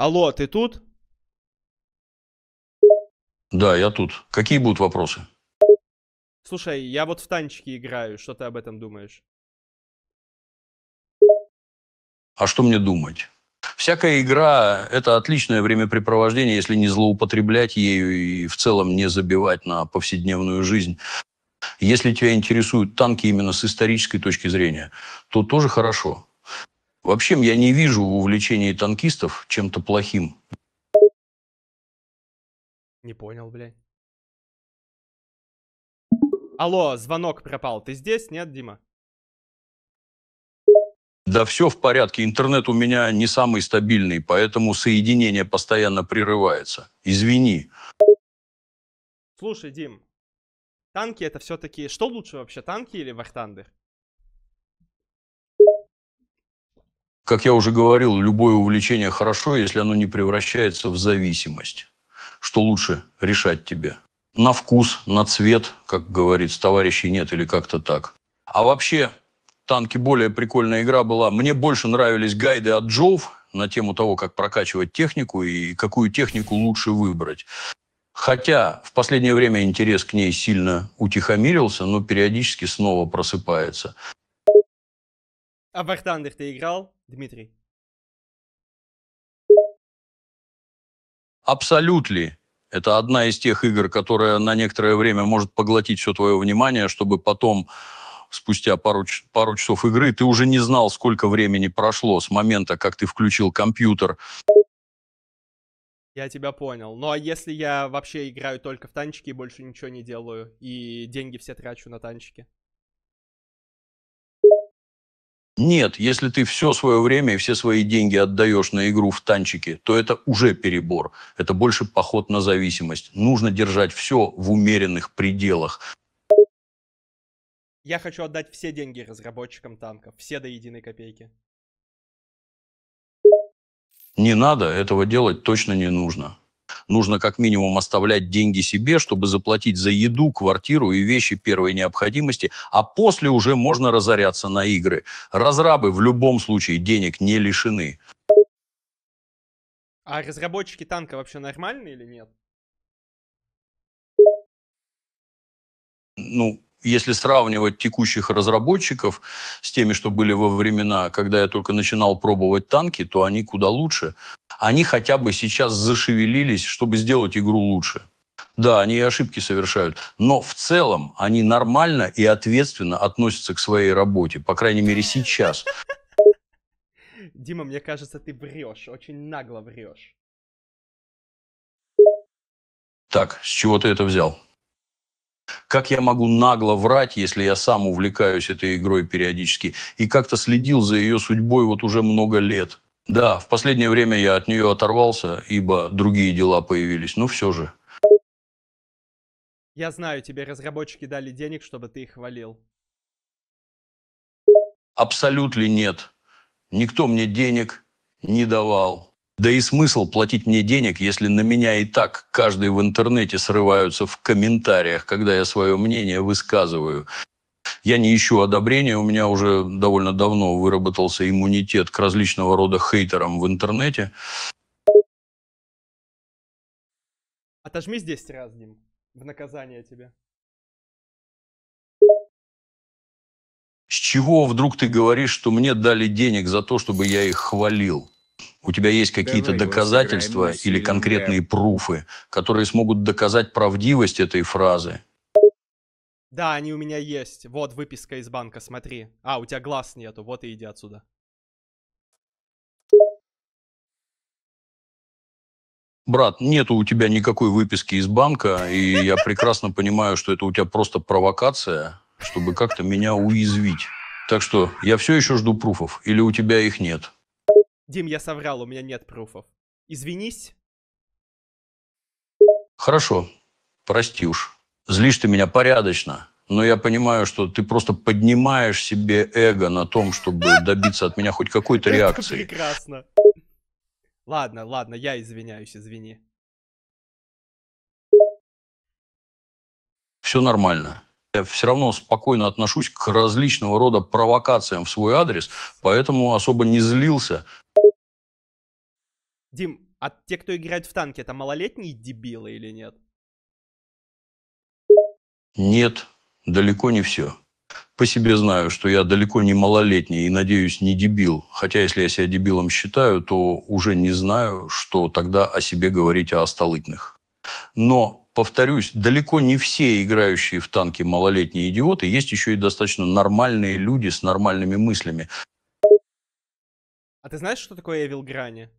Алло, ты тут? Да, я тут. Какие будут вопросы? Слушай, я вот в танчики играю. Что ты об этом думаешь? А что мне думать? Всякая игра – это отличное времяпрепровождение, если не злоупотреблять ею и в целом не забивать на повседневную жизнь. Если тебя интересуют танки именно с исторической точки зрения, то тоже хорошо. Вообще, я не вижу увлечения танкистов чем-то плохим. Не понял, блядь. Алло, звонок пропал. Ты здесь? Нет, Дима? Да все в порядке. Интернет у меня не самый стабильный, поэтому соединение постоянно прерывается. Извини. Слушай, Дим, танки это все-таки... Что лучше вообще, танки или вахтандер? как я уже говорил, любое увлечение хорошо, если оно не превращается в зависимость. Что лучше решать тебе? На вкус, на цвет, как говорится, товарищей нет или как-то так. А вообще, танки более прикольная игра была. Мне больше нравились гайды от Джов на тему того, как прокачивать технику и какую технику лучше выбрать. Хотя в последнее время интерес к ней сильно утихомирился, но периодически снова просыпается. А в ты играл, Дмитрий? Абсолютли. Это одна из тех игр, которая на некоторое время может поглотить все твое внимание, чтобы потом спустя пару, пару часов игры ты уже не знал, сколько времени прошло с момента, как ты включил компьютер. Я тебя понял. Ну а если я вообще играю только в танчики и больше ничего не делаю, и деньги все трачу на танчики? Нет, если ты все свое время и все свои деньги отдаешь на игру в танчики, то это уже перебор. Это больше поход на зависимость. Нужно держать все в умеренных пределах. Я хочу отдать все деньги разработчикам танков, все до единой копейки. Не надо, этого делать точно не нужно нужно как минимум оставлять деньги себе, чтобы заплатить за еду, квартиру и вещи первой необходимости, а после уже можно разоряться на игры. Разрабы в любом случае денег не лишены. А разработчики танка вообще нормальные или нет? Ну, если сравнивать текущих разработчиков с теми, что были во времена, когда я только начинал пробовать танки, то они куда лучше. Они хотя бы сейчас зашевелились, чтобы сделать игру лучше. Да, они и ошибки совершают, но в целом они нормально и ответственно относятся к своей работе, по крайней мере сейчас. Дима, мне кажется, ты врешь, очень нагло врешь. Так, с чего ты это взял? Как я могу нагло врать, если я сам увлекаюсь этой игрой периодически и как-то следил за ее судьбой вот уже много лет? Да, в последнее время я от нее оторвался, ибо другие дела появились, но ну, все же. Я знаю, тебе разработчики дали денег, чтобы ты их хвалил. Абсолютно нет. Никто мне денег не давал. Да и смысл платить мне денег, если на меня и так каждый в интернете срываются в комментариях, когда я свое мнение высказываю. Я не ищу одобрения, у меня уже довольно давно выработался иммунитет к различного рода хейтерам в интернете. Отожми здесь раз, Дим, в наказание тебе. С чего вдруг ты говоришь, что мне дали денег за то, чтобы я их хвалил? У тебя есть какие-то доказательства или конкретные пруфы, которые смогут доказать правдивость этой фразы? Да, они у меня есть. Вот выписка из банка, смотри. А, у тебя глаз нету, вот и иди отсюда. Брат, нету у тебя никакой выписки из банка, и я прекрасно понимаю, что это у тебя просто провокация, чтобы как-то меня уязвить. Так что я все еще жду пруфов, или у тебя их нет? Дим, я соврал, у меня нет пруфов. Извинись. Хорошо, прости уж. Злишь ты меня порядочно, но я понимаю, что ты просто поднимаешь себе эго на том, чтобы добиться от меня хоть какой-то реакции. прекрасно. Ладно, ладно, я извиняюсь, извини. Все нормально. Я все равно спокойно отношусь к различного рода провокациям в свой адрес, поэтому особо не злился. Дим, а те, кто играет в танки, это малолетние дебилы или нет? Нет, далеко не все. По себе знаю, что я далеко не малолетний и, надеюсь, не дебил. Хотя, если я себя дебилом считаю, то уже не знаю, что тогда о себе говорить о остолытных. Но повторюсь, далеко не все играющие в танки малолетние идиоты, есть еще и достаточно нормальные люди с нормальными мыслями. А ты знаешь, что такое Эвил Грани?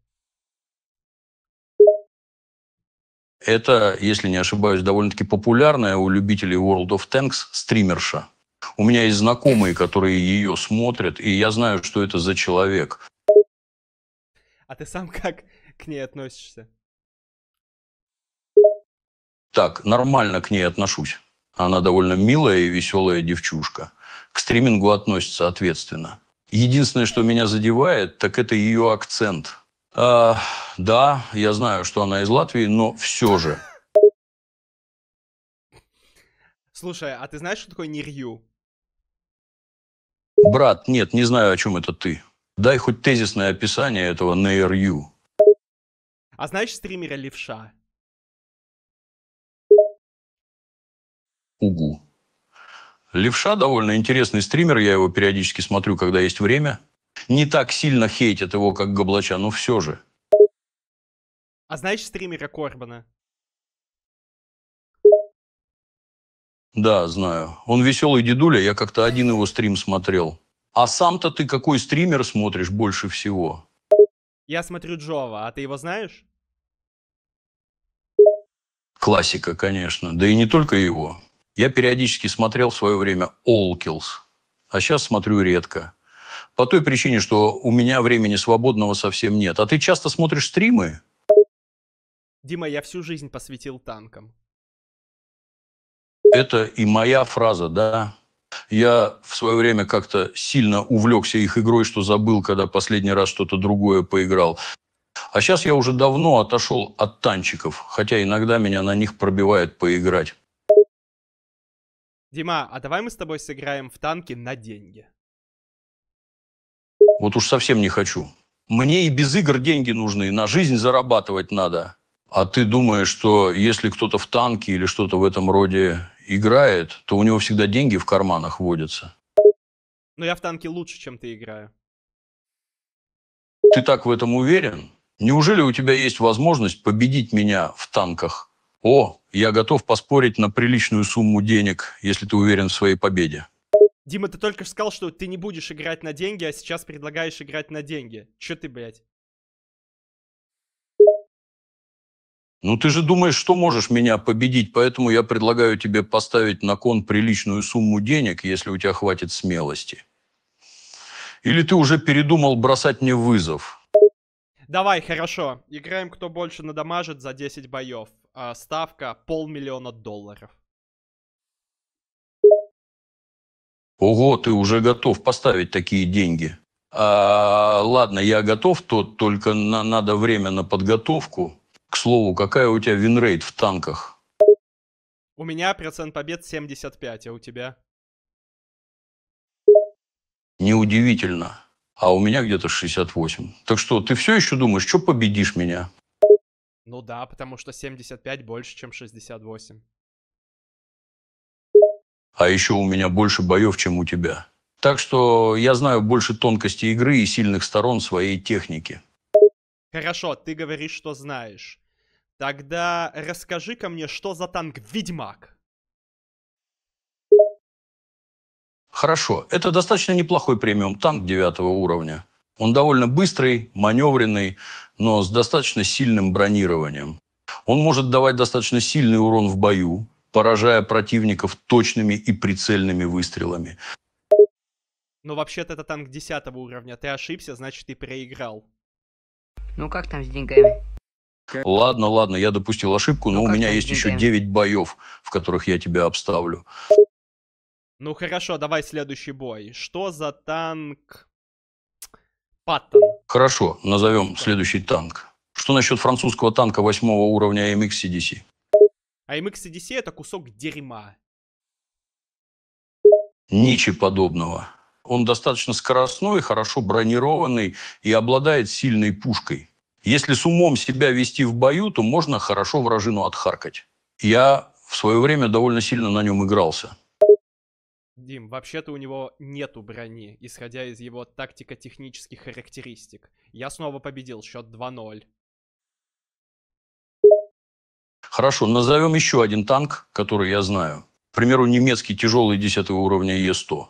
Это, если не ошибаюсь, довольно-таки популярная у любителей World of Tanks стримерша. У меня есть знакомые, которые ее смотрят, и я знаю, что это за человек. А ты сам как к ней относишься? так нормально к ней отношусь. Она довольно милая и веселая девчушка. К стримингу относится ответственно. Единственное, что меня задевает, так это ее акцент. А, да, я знаю, что она из Латвии, но все же. Слушай, а ты знаешь, что такое нерью? Брат, нет, не знаю, о чем это ты. Дай хоть тезисное описание этого нерью. А знаешь стримера левша? Угу. Левша довольно интересный стример, я его периодически смотрю, когда есть время. Не так сильно хейтят его, как Габлача, но все же. А знаешь стримера Корбана? Да, знаю. Он веселый дедуля, я как-то один его стрим смотрел. А сам-то ты какой стример смотришь больше всего? Я смотрю Джова, а ты его знаешь? Классика, конечно. Да и не только его. Я периодически смотрел в свое время Олкилс, а сейчас смотрю редко. По той причине, что у меня времени свободного совсем нет. А ты часто смотришь стримы? Дима, я всю жизнь посвятил танкам. Это и моя фраза, да. Я в свое время как-то сильно увлекся их игрой, что забыл, когда последний раз что-то другое поиграл. А сейчас я уже давно отошел от танчиков, хотя иногда меня на них пробивает поиграть. Дима, а давай мы с тобой сыграем в танки на деньги. Вот уж совсем не хочу. Мне и без игр деньги нужны, на жизнь зарабатывать надо. А ты думаешь, что если кто-то в танке или что-то в этом роде играет, то у него всегда деньги в карманах водятся. Но я в танке лучше, чем ты играю. Ты так в этом уверен? Неужели у тебя есть возможность победить меня в танках? «О, я готов поспорить на приличную сумму денег, если ты уверен в своей победе». Дима, ты только сказал, что ты не будешь играть на деньги, а сейчас предлагаешь играть на деньги. Чё ты, блядь? Ну, ты же думаешь, что можешь меня победить, поэтому я предлагаю тебе поставить на кон приличную сумму денег, если у тебя хватит смелости. Или ты уже передумал бросать мне вызов? Давай, хорошо. Играем, кто больше надамажит за 10 боев. А, ставка полмиллиона долларов. Ого, ты уже готов поставить такие деньги. А, ладно, я готов, то только на, надо время на подготовку. К слову, какая у тебя винрейт в танках? У меня процент побед 75, а у тебя? Неудивительно. А у меня где-то 68. Так что, ты все еще думаешь, что победишь меня? Ну да, потому что 75 больше, чем 68. А еще у меня больше боев, чем у тебя. Так что я знаю больше тонкостей игры и сильных сторон своей техники. Хорошо, ты говоришь, что знаешь. Тогда расскажи-ка мне, что за танк «Ведьмак»? Хорошо, это достаточно неплохой премиум танк девятого уровня. Он довольно быстрый, маневренный, но с достаточно сильным бронированием. Он может давать достаточно сильный урон в бою, поражая противников точными и прицельными выстрелами. Но ну, вообще-то это танк 10 уровня. Ты ошибся, значит, ты проиграл. Ну как там с деньгами? Ладно, ладно, я допустил ошибку, ну, но ну, у меня есть еще 9 боев, в которых я тебя обставлю. Ну хорошо, давай следующий бой. Что за танк Паттон. Хорошо, назовем следующий танк. Что насчет французского танка восьмого уровня AMX-CDC? AMX-CDC это кусок дерьма. Ничего подобного. Он достаточно скоростной, хорошо бронированный и обладает сильной пушкой. Если с умом себя вести в бою, то можно хорошо вражину отхаркать. Я в свое время довольно сильно на нем игрался. Дим, вообще-то у него нету брони, исходя из его тактико-технических характеристик. Я снова победил, счет 2-0. Хорошо, назовем еще один танк, который я знаю. К примеру, немецкий тяжелый 10 уровня Е100.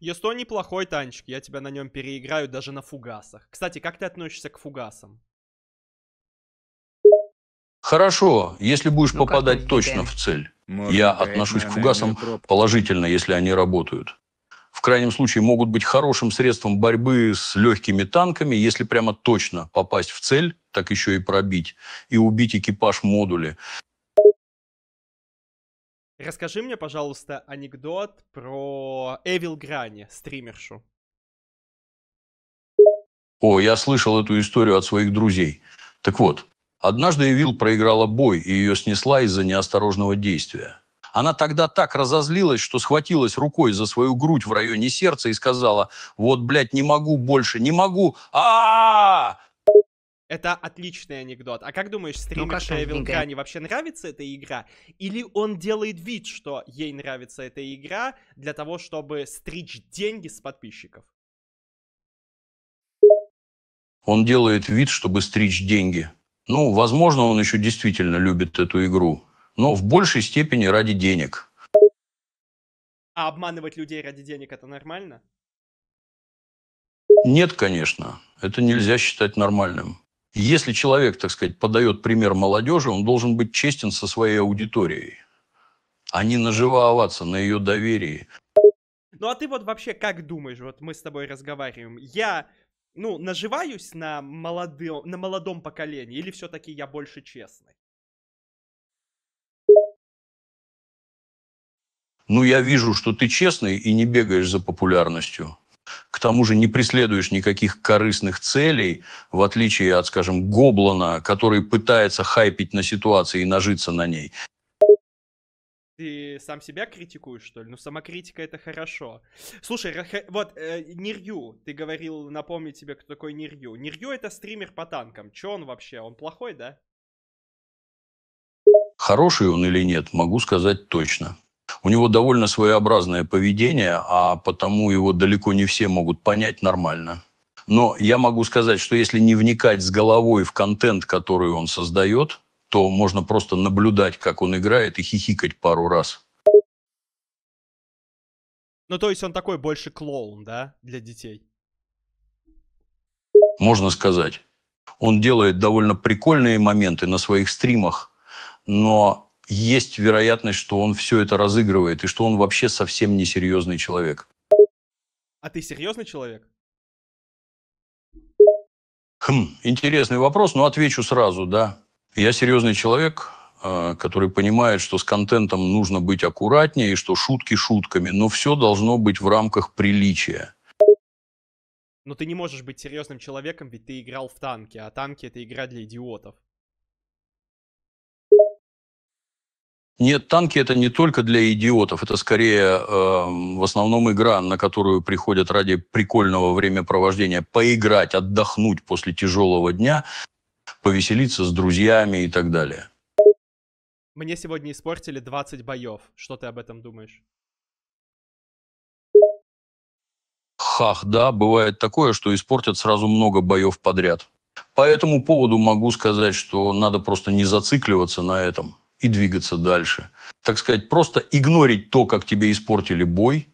Е100 неплохой танчик, я тебя на нем переиграю даже на фугасах. Кстати, как ты относишься к фугасам? Хорошо, если будешь ну, попадать точно в цель. Я отношусь к фугасам положительно, если они работают. В крайнем случае могут быть хорошим средством борьбы с легкими танками, если прямо точно попасть в цель, так еще и пробить, и убить экипаж модули. Расскажи мне, пожалуйста, анекдот про Эвил Грани, стримершу. О, я слышал эту историю от своих друзей. Так вот, Однажды Эвил проиграла бой, и ее снесла из-за неосторожного действия. Она тогда так разозлилась, что схватилась рукой за свою грудь в районе сердца и сказала, вот, блядь, не могу больше, не могу, а, это отличный анекдот. А как думаешь, ну, стримерша ну, Эвил Кани вообще нравится эта игра? Или он делает вид, что ей нравится эта игра для того, чтобы стричь деньги с подписчиков? Он делает вид, чтобы стричь деньги. Ну, возможно, он еще действительно любит эту игру, но в большей степени ради денег. А обманывать людей ради денег это нормально? Нет, конечно. Это нельзя считать нормальным. Если человек, так сказать, подает пример молодежи, он должен быть честен со своей аудиторией, а не наживоваться на ее доверии. Ну а ты вот вообще как думаешь, вот мы с тобой разговариваем, я ну, наживаюсь на молодом, на молодом поколении, или все-таки я больше честный? Ну, я вижу, что ты честный и не бегаешь за популярностью. К тому же не преследуешь никаких корыстных целей, в отличие от, скажем, Гоблана, который пытается хайпить на ситуации и нажиться на ней ты сам себя критикуешь, что ли? Ну, самокритика это хорошо. Слушай, вот э, Нирью, ты говорил, напомню тебе, кто такой Нирью. Нирью это стример по танкам. Че он вообще? Он плохой, да? Хороший он или нет, могу сказать точно. У него довольно своеобразное поведение, а потому его далеко не все могут понять нормально. Но я могу сказать, что если не вникать с головой в контент, который он создает, то можно просто наблюдать, как он играет, и хихикать пару раз. Ну, то есть он такой больше клоун, да, для детей? Можно сказать. Он делает довольно прикольные моменты на своих стримах, но есть вероятность, что он все это разыгрывает, и что он вообще совсем не серьезный человек. А ты серьезный человек? Хм, интересный вопрос, но отвечу сразу, да. Я серьезный человек, э, который понимает, что с контентом нужно быть аккуратнее, и что шутки шутками, но все должно быть в рамках приличия. Но ты не можешь быть серьезным человеком, ведь ты играл в танки, а танки это игра для идиотов. Нет, танки это не только для идиотов, это скорее э, в основном игра, на которую приходят ради прикольного времяпровождения, поиграть, отдохнуть после тяжелого дня повеселиться с друзьями и так далее. Мне сегодня испортили 20 боев. Что ты об этом думаешь? Хах, да, бывает такое, что испортят сразу много боев подряд. По этому поводу могу сказать, что надо просто не зацикливаться на этом и двигаться дальше. Так сказать, просто игнорить то, как тебе испортили бой,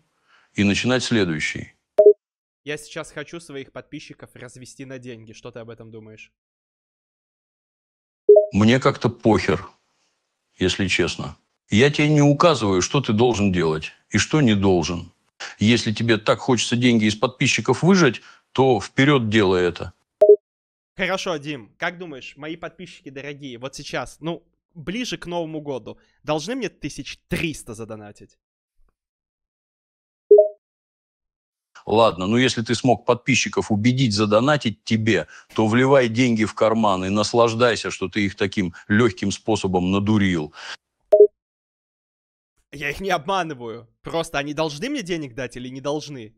и начинать следующий. Я сейчас хочу своих подписчиков развести на деньги. Что ты об этом думаешь? мне как-то похер, если честно. Я тебе не указываю, что ты должен делать и что не должен. Если тебе так хочется деньги из подписчиков выжать, то вперед делай это. Хорошо, Дим, как думаешь, мои подписчики дорогие, вот сейчас, ну, ближе к Новому году, должны мне 1300 задонатить? Ладно, но ну если ты смог подписчиков убедить задонатить тебе, то вливай деньги в карман и наслаждайся, что ты их таким легким способом надурил. Я их не обманываю. Просто они должны мне денег дать или не должны?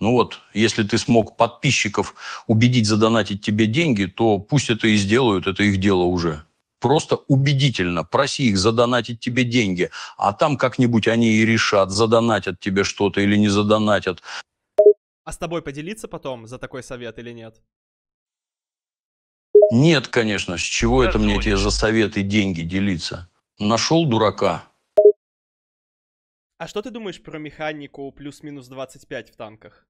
Ну вот, если ты смог подписчиков убедить задонатить тебе деньги, то пусть это и сделают, это их дело уже просто убедительно. Проси их задонатить тебе деньги, а там как-нибудь они и решат, задонатят тебе что-то или не задонатят. А с тобой поделиться потом за такой совет или нет? Нет, конечно. С чего Даже это мне тебе за советы деньги делиться? Нашел дурака. А что ты думаешь про механику плюс-минус 25 в танках?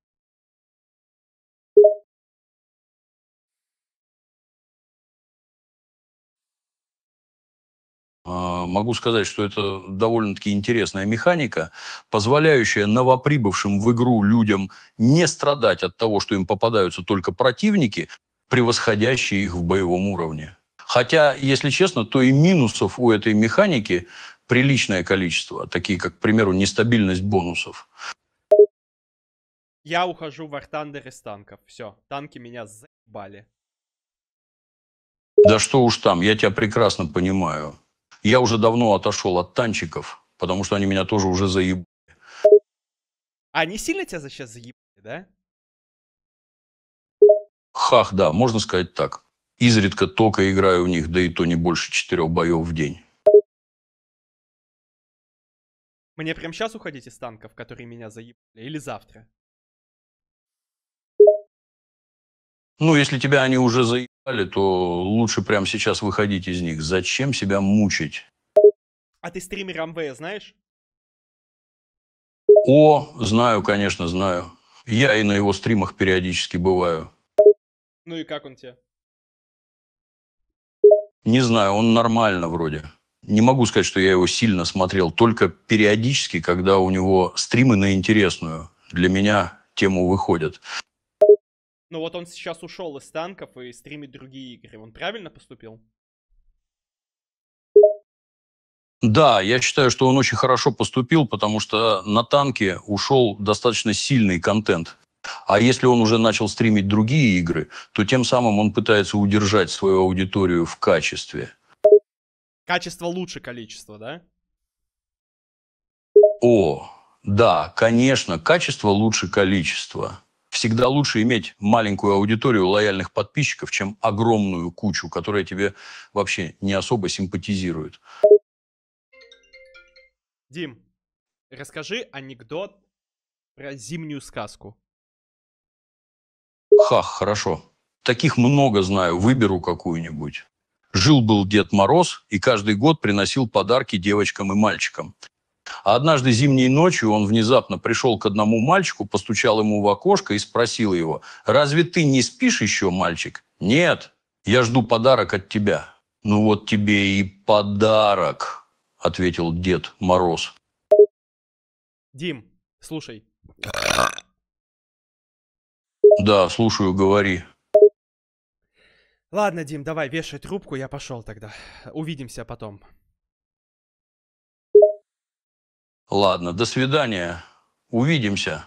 могу сказать, что это довольно-таки интересная механика, позволяющая новоприбывшим в игру людям не страдать от того, что им попадаются только противники, превосходящие их в боевом уровне. Хотя, если честно, то и минусов у этой механики приличное количество, такие как, к примеру, нестабильность бонусов. Я ухожу в Артандер из танков. Все, танки меня заебали. Да что уж там, я тебя прекрасно понимаю. Я уже давно отошел от танчиков, потому что они меня тоже уже заебали. Они сильно тебя сейчас заебали, да? Хах, да, можно сказать так. Изредка только играю в них, да и то не больше четырех боев в день. Мне прям сейчас уходить из танков, которые меня заебали, или завтра? Ну, если тебя они уже заебали, то лучше прямо сейчас выходить из них. Зачем себя мучить? А ты стример МВ знаешь? О, знаю, конечно, знаю. Я и на его стримах периодически бываю. Ну и как он тебе? Не знаю, он нормально вроде. Не могу сказать, что я его сильно смотрел, только периодически, когда у него стримы на интересную для меня тему выходят. Ну вот он сейчас ушел из танков и стримит другие игры. Он правильно поступил? Да, я считаю, что он очень хорошо поступил, потому что на танке ушел достаточно сильный контент. А если он уже начал стримить другие игры, то тем самым он пытается удержать свою аудиторию в качестве. Качество лучше количества, да? О, да, конечно, качество лучше количества всегда лучше иметь маленькую аудиторию лояльных подписчиков, чем огромную кучу, которая тебе вообще не особо симпатизирует. Дим, расскажи анекдот про зимнюю сказку. Ха, хорошо. Таких много знаю, выберу какую-нибудь. Жил-был Дед Мороз и каждый год приносил подарки девочкам и мальчикам. А однажды зимней ночью он внезапно пришел к одному мальчику, постучал ему в окошко и спросил его, «Разве ты не спишь еще, мальчик?» «Нет, я жду подарок от тебя». «Ну вот тебе и подарок», – ответил Дед Мороз. Дим, слушай. Да, слушаю, говори. Ладно, Дим, давай, вешай трубку, я пошел тогда. Увидимся потом. Ладно, до свидания. Увидимся.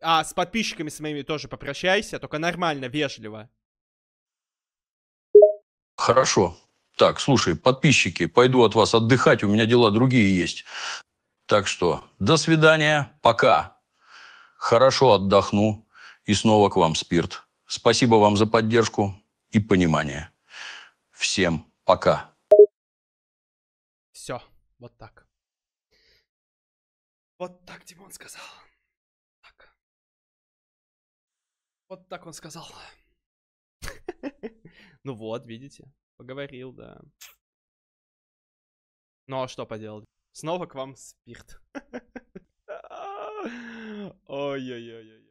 А с подписчиками с моими тоже попрощайся, только нормально, вежливо. Хорошо. Так, слушай, подписчики, пойду от вас отдыхать, у меня дела другие есть. Так что, до свидания, пока. Хорошо отдохну и снова к вам, Спирт. Спасибо вам за поддержку и понимание. Всем пока. Все, вот так. Вот так Димон сказал. Так. Вот так он сказал. Ну вот, видите, поговорил, да. Ну а что поделать? Снова к вам спирт. Ой-ой-ой-ой.